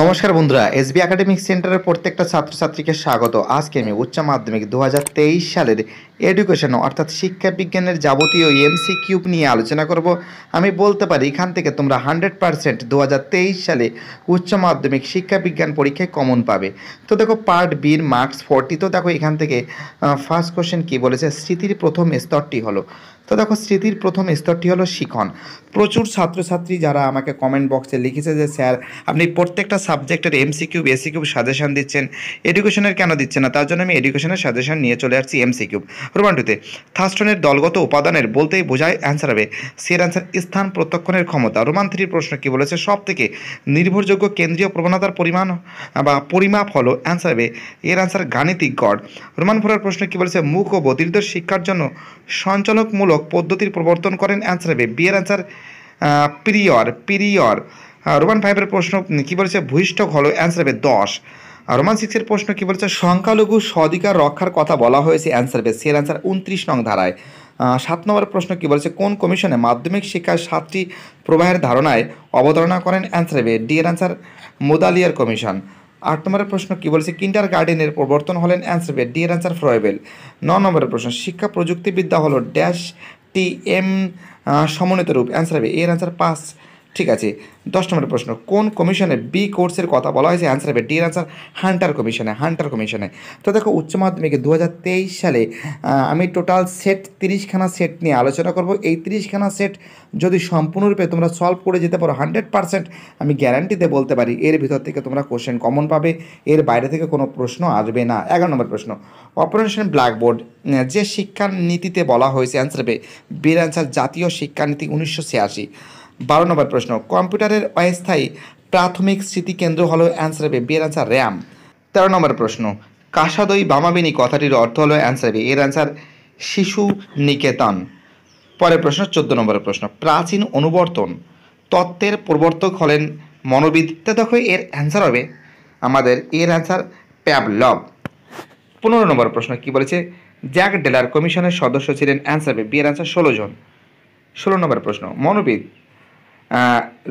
নমস্কার বন্ধুরা SB academic সেন্টারের প্রত্যেকটা ছাত্রছাত্রীকে স্বাগত আজকে আমি উচ্চ মাধ্যমিক দু সালের এডুকেশন অর্থাৎ শিক্ষা বিজ্ঞানের যাবতীয় এমসি কিউব নিয়ে আলোচনা করব আমি বলতে পারি এখান থেকে তোমরা হান্ড্রেড পারসেন্ট দু সালে উচ্চ মাধ্যমিক শিক্ষা বিজ্ঞান পরীক্ষায় কমন পাবে তো দেখো পার্ট বির মার্কস ফোরটি তো দেখো এখান থেকে ফার্স্ট কোশ্চেন কি বলেছে স্মৃতির প্রথম স্তরটি হলো তো দেখো স্মৃতির প্রথম স্তরটি হলো শিখন প্রচুর ছাত্রছাত্রী যারা আমাকে কমেন্ট বক্সে লিখেছে যে স্যার আপনি প্রত্যেকটা সাবজেক্টের এমসিকিউ কিউব সাজেশন দিচ্ছেন এডুকেশনের কেন দিচ্ছেন না তার জন্য আমি এডুকেশনের সাজেশান নিয়ে চলে আসছি এমসিকিউ রোমান্টিতে থাস্টনের দলগত উপাদানের বলতেই বোঝায় অ্যান্সার হবে সের অ্যান্সার স্থান প্রত্যক্ষণের ক্ষমতা রোমান থ্রির প্রশ্ন কী বলেছে সব থেকে নির্ভরযোগ্য কেন্দ্রীয় প্রবণতার পরিমাণ বা পরিমাপ হলো অ্যান্সার হবে এর অ্যান্সার গাণিতিক গড় রোমান ফোরার প্রশ্ন কী বলেছে মুখ ও বধিরদের শিক্ষার জন্য সঞ্চালকমূলক পদ্ধতির প্রবর্তন করেন অ্যান্সার হবে বিয়ের অ্যান্সার পিরিয়র পিরিয়র রোমান ফাইভের প্রশ্ন কী বলেছে ভূষ্ঠক হলো অ্যান্সার হবে দশ রোমান সিক্সের প্রশ্ন কী বলেছে সংখ্যালঘু স্বাধিকার রক্ষার কথা বলা হয়েছে অ্যান্সার বেস সে অ্যান্সার উনত্রিশ নং ধারায় সাত নম্বর প্রশ্ন কী বলেছে কোন কমিশনে মাধ্যমিক শিক্ষার সাতটি প্রবাহের ধারণায় অবতারণা করেন অ্যান্সার বে ডি এর অ্যান্সার মোদালিয়ার কমিশন আট নম্বরের প্রশ্ন কী বলেছে কিন্ডার গার্ডেনের প্রবর্তন হলেন অ্যান্সার বে ডি এর অ্যান্সার ফ্রয়েবেল ন নম্বরের প্রশ্ন শিক্ষা প্রযুক্তিবিদ্যা হলো ড্যাশ টি এম সমন্বিত রূপ অ্যান্সার বে এর অ্যান্সার পাঁচ ঠিক আছে দশ নম্বর প্রশ্ন কোন কমিশনে বি কোর্সের কথা বলা হয়েছে অ্যান্সার হবে ডি অ্যান্সার হান্টার কমিশনে হান্টার কমিশনে তো দেখো উচ্চ মাধ্যমিকে দু সালে আমি টোটাল সেট তিরিশখানা সেট নিয়ে আলোচনা করব এই তিরিশখানা সেট যদি সম্পূর্ণরূপে তোমরা সলভ করে যেতে পারো হান্ড্রেড পার্সেন্ট আমি গ্যারান্টিতে বলতে পারি এর ভিতর থেকে তোমরা কোশ্চেন কমন পাবে এর বাইরে থেকে কোনো প্রশ্ন আসবে না এগারো নম্বর প্রশ্ন অপারেশন ব্ল্যাকবোর্ড যে শিক্ষানীতিতে বলা হয়েছে অ্যান্সার হবে বি অ্যান্সার জাতীয় শিক্ষানীতি উনিশশো ছিয়াশি বারো নম্বর প্রশ্ন কম্পিউটারের অস্থায়ী প্রাথমিক স্মৃতিকেন্দ্র হলো অ্যান্সার হবে বিয়ের অ্যান্সার র্যাম তেরো নম্বর প্রশ্ন কাসাদই বামাবিনী কথাটির অর্থ হলো অ্যান্সার হবে এর অ্যান্সার শিশু নিকেতন পরের প্রশ্ন চোদ্দ নম্বরের প্রশ্ন প্রাচীন অনুবর্তন তত্ত্বের প্রবর্তক হলেন মনোবিদ তা দেখো এর অ্যান্সার হবে আমাদের এর অ্যান্সার প্যাবলব পনেরো নম্বর প্রশ্ন কি বলেছে জ্যাক ডেলার কমিশনের সদস্য ছিলেন অ্যান্সার হবে বিয়ের অ্যান্সার ষোলো জন ষোলো নম্বর প্রশ্ন মনোবিদ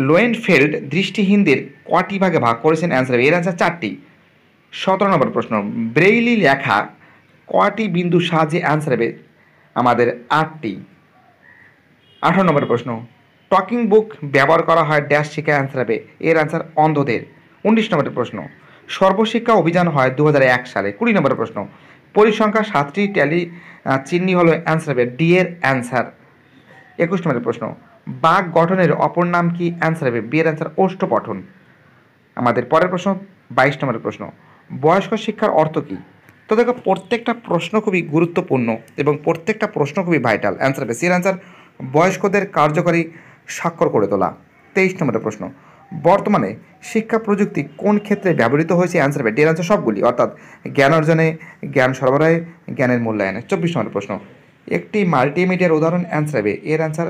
লোয়েনফেল্ড দৃষ্টিহীনদের কটি ভাগে ভাগ করেছেন অ্যান্সার এর অ্যান্সার চারটি সতেরো নম্বর প্রশ্ন ব্রেইলি লেখা কটি বিন্দু সাহায্যে অ্যান্সার হবে আমাদের আটটি আঠারো নম্বর প্রশ্ন টকিং বুক ব্যবহার করা হয় ড্যাশ শিক্ষা অ্যান্সার হবে এর অ্যান্সার অন্ধদের উনিশ নম্বরের প্রশ্ন সর্বশিক্ষা অভিযান হয় দু সালে কুড়ি নম্বরের প্রশ্ন পরিসংখ্যা সাতটি ট্যালি চিহ্নি হলো অ্যান্সার হবে ডি এর অ্যান্সার একুশ নম্বরের প্রশ্ন বাক গঠনের অপর নাম কি অ্যান্সার হবে বিয়ের অ্যান্সার ওষ্ঠপঠন আমাদের পরের প্রশ্ন বাইশ নম্বরের প্রশ্ন বয়স্ক শিক্ষার অর্থ কী তো দেখো প্রত্যেকটা প্রশ্ন খুবই গুরুত্বপূর্ণ এবং প্রত্যেকটা প্রশ্ন খুবই ভাইটাল অ্যান্সার হবে সির অ্যান্সার বয়স্কদের কার্যকরী স্বাক্ষর করে তোলা তেইশ নম্বরের প্রশ্ন বর্তমানে শিক্ষা প্রযুক্তি কোন ক্ষেত্রে ব্যবহৃত হয়েছে অ্যান্সার হবে ডি অ্যান্সার সবগুলি অর্থাৎ জ্ঞান অর্জনে জ্ঞান সরবরাহে জ্ঞানের মূল্যায়নে চব্বিশ নম্বরের প্রশ্ন একটি মাল্টিমিডিয়ার উদাহরণ অ্যান্সার হবে এর অ্যান্সার